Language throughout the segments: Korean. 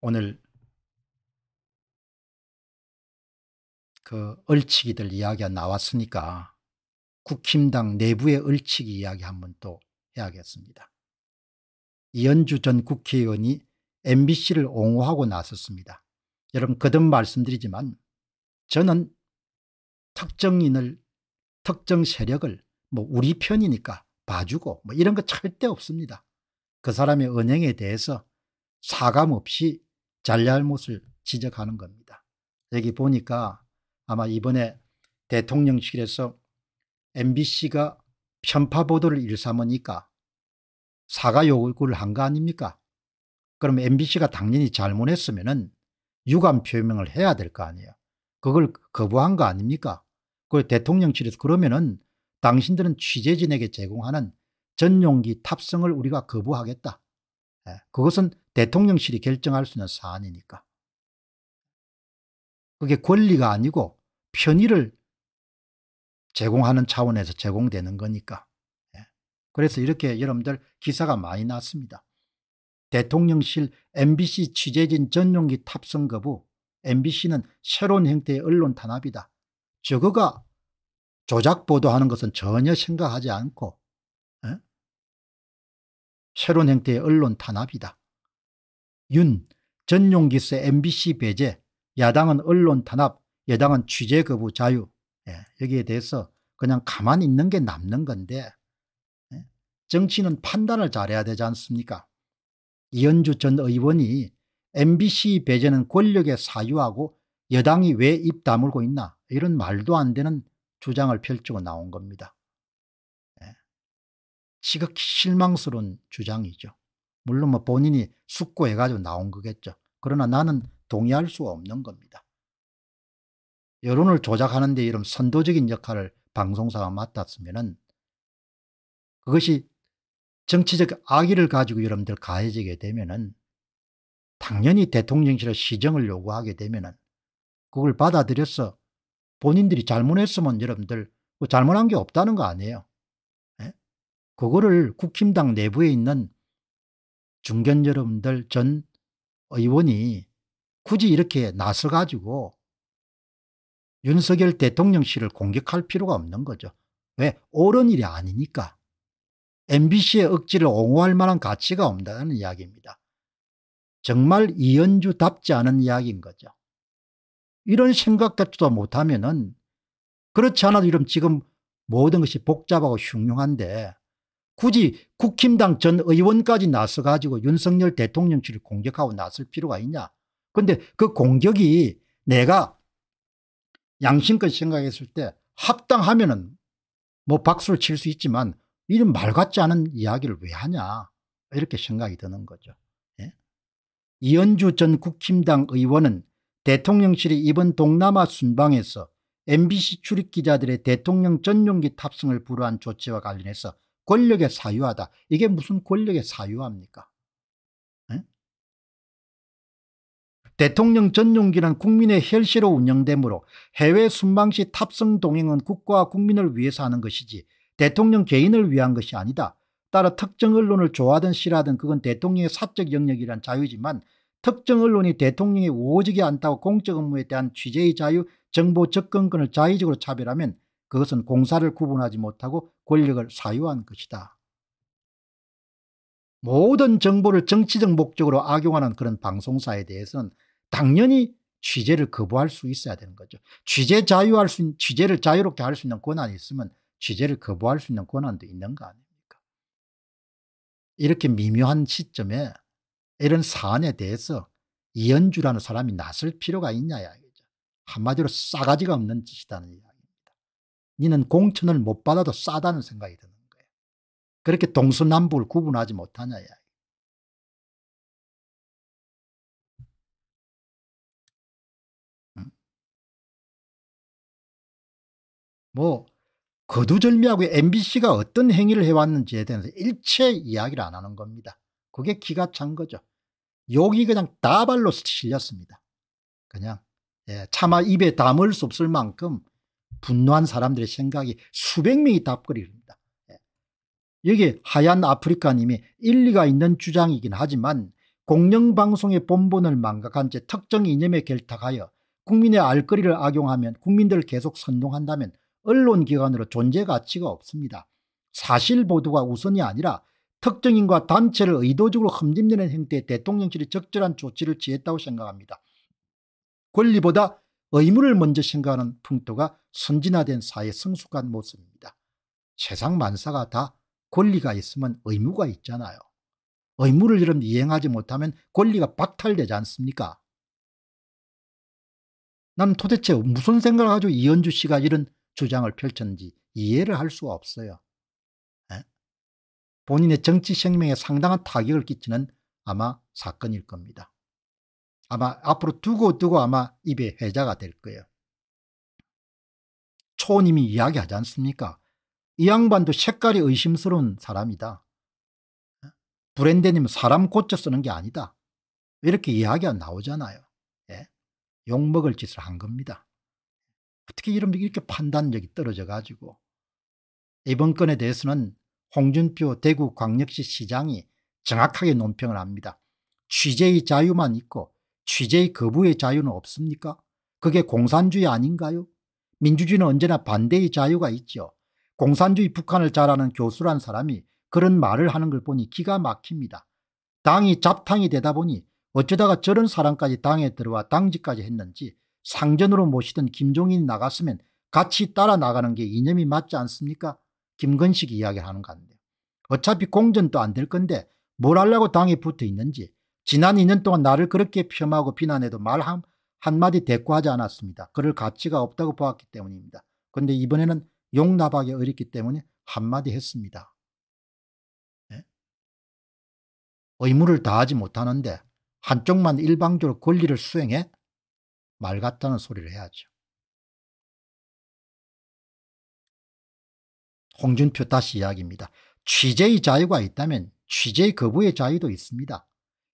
오늘 그 얼치기들 이야기가 나왔으니까 국힘당 내부의 얼치기 이야기 한번 또 해야겠습니다. 이현주 전 국회의원이 MBC를 옹호하고 나섰습니다. 여러분 거듭 말씀드리지만 저는 특정인을 특정 세력을 뭐 우리 편이니까 봐주고 뭐 이런 거 절대 없습니다. 그 사람의 은행에 대해서 사감 없이 잘잘못을 지적하는 겁니다. 여기 보니까 아마 이번에 대통령실에서 MBC가 편파 보도를 일삼으니까 사과 요구를 한 거 아닙니까? 그럼 MBC가 당연히 잘못했으면 유감 표명을 해야 될 거 아니에요. 그걸 거부한 거 아닙니까? 그걸 대통령실에서 그러면은 당신들은 취재진에게 제공하는 전용기 탑승을 우리가 거부하겠다. 예, 그것은 대통령실이 결정할 수 있는 사안이니까. 그게 권리가 아니고 편의를 제공하는 차원에서 제공되는 거니까. 예. 그래서 이렇게 여러분들 기사가 많이 났습니다. 대통령실 MBC 취재진 전용기 탑승 거부 MBC는 새로운 형태의 언론 탄압이다. 저거가 조작 보도하는 것은 전혀 생각하지 않고 에? 예? 새로운 형태의 언론 탄압이다. 윤, 전용기세 MBC 배제, 야당은 언론 탄압, 여당은 취재 거부 자유 예, 여기에 대해서 그냥 가만히 있는 게 남는 건데 예, 정치는 판단을 잘해야 되지 않습니까 이현주 전 의원이 MBC 배제는 권력의 사유하고 여당이 왜 입 다물고 있나 이런 말도 안 되는 주장을 펼치고 나온 겁니다. 예, 지극히 실망스러운 주장이죠. 물론 뭐 본인이 숙고해가지고 나온 거겠죠. 그러나 나는 동의할 수가 없는 겁니다. 여론을 조작하는 데 이런 선도적인 역할을 방송사가 맡았으면은 그것이 정치적 악의를 가지고 여러분들 가해지게 되면은 당연히 대통령실에 시정을 요구하게 되면은 그걸 받아들여서 본인들이 잘못했으면 여러분들 뭐 잘못한 게 없다는 거 아니에요. 예? 그거를 국힘당 내부에 있는 중견 여러분들 전 의원이 굳이 이렇게 나서가지고 윤석열 대통령실을 공격할 필요가 없는 거죠. 왜? 옳은 일이 아니니까. MBC의 억지를 옹호할 만한 가치가 없다는 이야기입니다. 정말 이연주답지 않은 이야기인 거죠. 이런 생각조차 못하면 은 그렇지 않아도 이런 지금 모든 것이 복잡하고 흉흉한데 굳이 국힘당 전 의원까지 나서 가지고 윤석열 대통령실을 공격하고 나설 필요가 있냐. 그런데 그 공격이 내가 양심껏 생각했을 때 합당하면 은뭐 박수를 칠 수 있지만 이런 말 같지 않은 이야기를 왜 하냐 이렇게 생각이 드는 거죠. 예? 이현주 전 국힘당 의원은 대통령실이 이번 동남아 순방에서 MBC 출입기자들의 대통령 전용기 탑승을 불허한 조치와 관련해서 권력에 사유하다. 이게 무슨 권력에 사유합니까? 에? 대통령 전용기는 국민의 혈시로 운영되므로 해외 순방시 탑승 동행은 국가와 국민을 위해서 하는 것이지 대통령 개인을 위한 것이 아니다. 따라 특정 언론을 좋아하든 싫어하든 그건 대통령의 사적 영역이란 자유지만 특정 언론이 대통령이 오직이 않다고 공적 업무에 대한 취재의 자유, 정보 접근권을 자의적으로 차별하면 그것은 공사를 구분하지 못하고 권력을 사유한 것이다. 모든 정보를 정치적 목적으로 악용하는 그런 방송사에 대해서는 당연히 취재를 거부할 수 있어야 되는 거죠. 취재 자유할 수, 취재를 자유롭게 할 수 있는 권한이 있으면 취재를 거부할 수 있는 권한도 있는 거 아닙니까? 이렇게 미묘한 시점에 이런 사안에 대해서 이현주라는 사람이 나설 필요가 있냐, 이죠 한마디로 싸가지가 없는 짓이다는 이야기. 니는 공천을 못 받아도 싸다는 생각이 드는 거야 그렇게 동서남북을 구분하지 못하냐. 야. 뭐 거두절미하고 MBC가 어떤 행위를 해왔는지에 대해서 일체 이야기를 안 하는 겁니다. 그게 기가 찬 거죠. 욕이 그냥 다발로 실렸습니다. 그냥 예, 차마 입에 담을 수 없을 만큼 분노한 사람들의 생각이 수백 명이 답거리입니다. 예. 여기 하얀 아프리카님이 일리가 있는 주장이긴 하지만 공영방송의 본분을 망각한 채 특정 이념에 결탁하여 국민의 알거리를 악용하면 국민들을 계속 선동한다면 언론기관으로 존재 가치가 없습니다. 사실 보도가 우선이 아니라 특정인과 단체를 의도적으로 흠집내는 행태에 대통령실이 적절한 조치를 취했다고 생각합니다. 권리보다 의무를 먼저 생각하는 풍토가 선진화된 사회 성숙한 모습입니다. 세상 만사가 다 권리가 있으면 의무가 있잖아요. 의무를 이런 이행하지 못하면 권리가 박탈되지 않습니까? 난 도대체 무슨 생각을 가지고 이현주 씨가 이런 주장을 펼쳤는지 이해를 할 수가 없어요. 에? 본인의 정치 생명에 상당한 타격을 끼치는 아마 사건일 겁니다. 아마 앞으로 두고 두고 아마 입에 회자가될 거예요. 초님이 이야기하지 않습니까? 이 양반도 색깔이 의심스러운 사람이다. 브랜드님 사람 고쳐 쓰는 게 아니다. 이렇게 이야기가 나오잖아요. 예? 욕먹을 짓을 한 겁니다. 어떻게 이런 이렇게 판단력이 떨어져 가지고 이번 건에 대해서는 홍준표 대구광역시 시장이 정확하게 논평을 합니다. 취재의 자유만 있고 취재 거부의 자유는 없습니까? 그게 공산주의 아닌가요? 민주주의는 언제나 반대의 자유가 있죠. 공산주의 북한을 잘 아는 교수란 사람이 그런 말을 하는 걸 보니 기가 막힙니다. 당이 잡탕이 되다 보니 어쩌다가 저런 사람까지 당에 들어와 당직까지 했는지 상전으로 모시던 김종인이 나갔으면 같이 따라 나가는 게 이념이 맞지 않습니까? 김건식이 이야기하는 건데 어차피 공전도 안 될 건데 뭘 하려고 당에 붙어 있는지 지난 2년 동안 나를 그렇게 폄하고 비난해도 말 한, 한마디 대꾸하지 않았습니다. 그럴 가치가 없다고 보았기 때문입니다. 그런데 이번에는 용납하기 어렵기 때문에 한마디 했습니다. 네? 의무를 다하지 못하는데 한쪽만 일방적으로 권리를 수행해 말 같다는 소리를 해야죠. 홍준표 다시 이야기입니다. 취재의 자유가 있다면 취재 거부의 자유도 있습니다.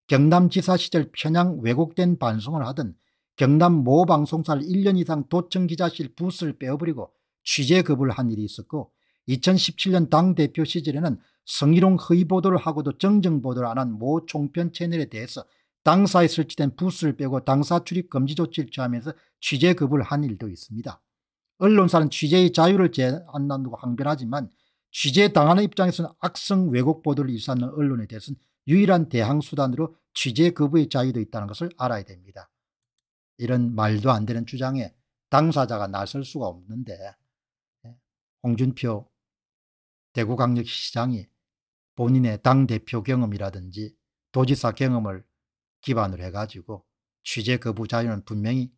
경남지사 시절 편향 왜곡된 반송을 하던 경남 모 방송사를 1년 이상 도청 기자실 부스를 빼어버리고 취재 급을 한 일이 있었고 2017년 당대표 시절에는 성희롱 허위 보도를 하고도 정정 보도를 안 한 모 총편 채널에 대해서 당사에 설치된 부스를 빼고 당사 출입 금지 조치를 취하면서 취재 급을 한 일도 있습니다. 언론사는 취재의 자유를 제한한다고 항변하지만 취재당하는 입장에서는 악성 왜곡 보도를 일삼는 언론에 대해서는 유일한 대항수단으로 취재 거부의 자유도 있다는 것을 알아야 됩니다. 이런 말도 안 되는 주장에 당사자가 나설 수가 없는데 예, 홍준표 대구광역시장이 본인의 당대표 경험이라든지 도지사 경험을 기반으로 해가지고 취재 거부 자유는 분명히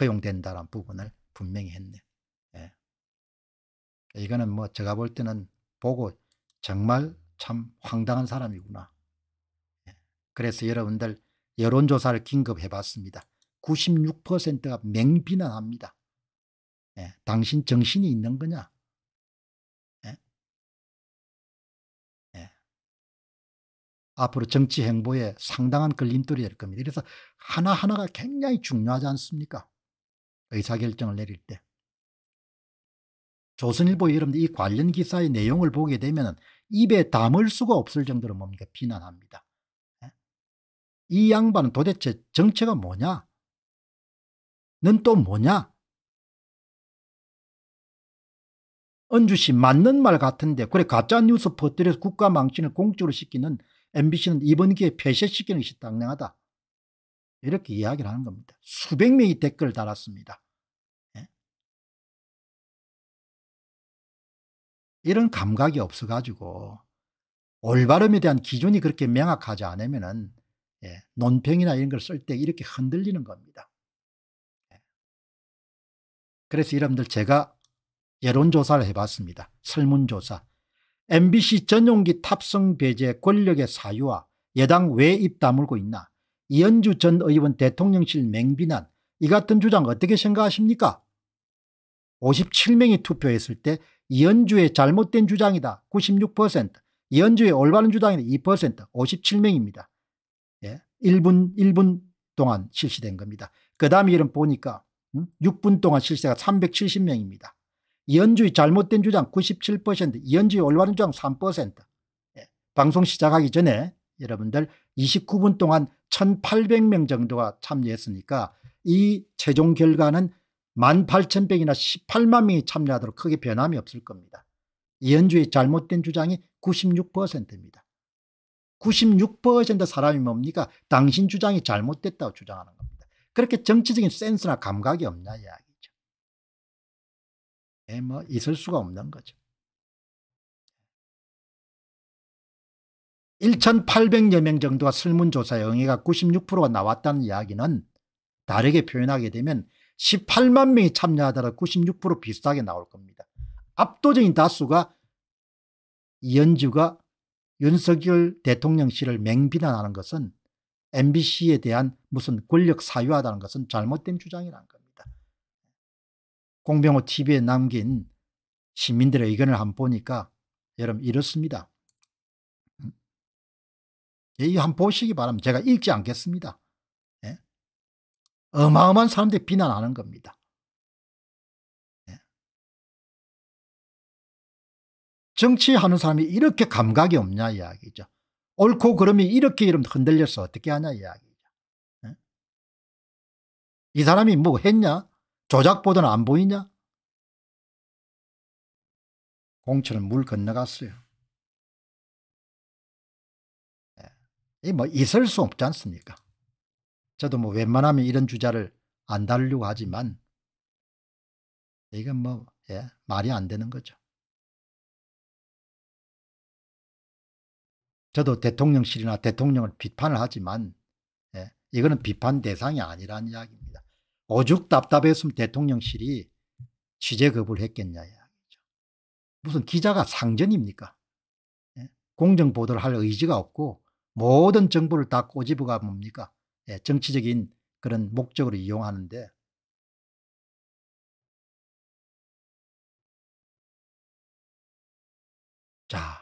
허용된다는 부분을 분명히 했네. 예. 이거는 뭐 제가 볼 때는 보고 정말 참 황당한 사람이구나. 그래서 여러분들 여론조사를 긴급해봤습니다. 96%가 맹비난합니다. 예, 당신 정신이 있는 거냐? 예? 예. 앞으로 정치 행보에 상당한 걸림돌이 될 겁니다. 그래서 하나하나가 굉장히 중요하지 않습니까? 의사결정을 내릴 때. 조선일보 여러분들 이 관련 기사의 내용을 보게 되면 입에 담을 수가 없을 정도로 뭡니까? 비난합니다. 이 양반은 도대체 정체가 뭐냐? 넌 또 뭐냐? 은주씨 맞는 말 같은데 그래 가짜뉴스 퍼뜨려서 국가 망신을 공주로 시키는 MBC는 이번 기회에 폐쇄시키는 것이 당당하다. 이렇게 이야기를 하는 겁니다. 수백 명이 댓글을 달았습니다. 예? 이런 감각이 없어가지고 올바름에 대한 기준이 그렇게 명확하지 않으면 예, 논평이나 이런 걸 쓸 때 이렇게 흔들리는 겁니다. 예. 그래서 여러분들 제가 여론조사를 해봤습니다. 설문조사. MBC 전용기 탑승 배제 권력의 사유와 여당 왜 입 다물고 있나 이현주 전 의원 대통령실 맹비난 이 같은 주장 어떻게 생각하십니까? 57명이 투표했을 때 이현주의 잘못된 주장이다 96% 이현주의 올바른 주장이다 2% 57명입니다. 1분, 1분 동안 실시된 겁니다. 그 다음에 이름 보니까 6분 음, 동안 실세가 370명입니다. 이주의 잘못된 주장 97%이주의 올바른 주장 3% 예, 방송 시작하기 전에 여러분들 29분 동안 1800명 정도가 참여했으니까 이 최종 결과는 18,100이나 18만 명이 참여하도록 크게 변함이 없을 겁니다. 이주의 잘못된 주장이 96%입니다. 96% 사람이 뭡니까? 당신 주장이 잘못됐다고 주장하는 겁니다. 그렇게 정치적인 센스나 감각이 없냐 이야기죠. 네, 뭐 있을 수가 없는 거죠. 1,800여 명 정도가 설문조사에 응해가 96%가 나왔다는 이야기는 다르게 표현하게 되면 18만 명이 참여하더라도 96% 비슷하게 나올 겁니다. 압도적인 다수가 이현주가 윤석열 대통령실을 맹비난하는 것은 MBC에 대한 무슨 권력 사유하다는 것은 잘못된 주장이란 겁니다. 공병호 TV에 남긴 시민들의 의견을 한번 보니까 여러분 이렇습니다. 음. 이 한번 보시기 바랍니다. 제가 읽지 않겠습니다. 예? 어마어마한 사람들 비난하는 겁니다. 정치하는 사람이 이렇게 감각이 없냐 이야기죠. 옳고 그름이 이렇게 이름 흔들려서 어떻게 하냐 이야기죠. 네? 이 사람이 뭐 했냐? 조작보다는 안 보이냐? 공처럼 물 건너갔어요. 네. 예. 이뭐 있을 수 없지 않습니까? 저도 뭐 웬만하면 이런 주자를 안다려고 하지만 이건 뭐 예, 말이 안 되는 거죠. 저도 대통령실이나 대통령을 비판을 하지만 예, 이거는 비판 대상이 아니라는 이야기입니다. 오죽 답답했으면 대통령실이 취재 거부 했겠냐 이야기죠. 무슨 기자가 상전입니까? 예, 공정 보도를 할 의지가 없고 모든 정보를 다 꼬집어가 뭡니까? 예, 정치적인 그런 목적으로 이용하는데 자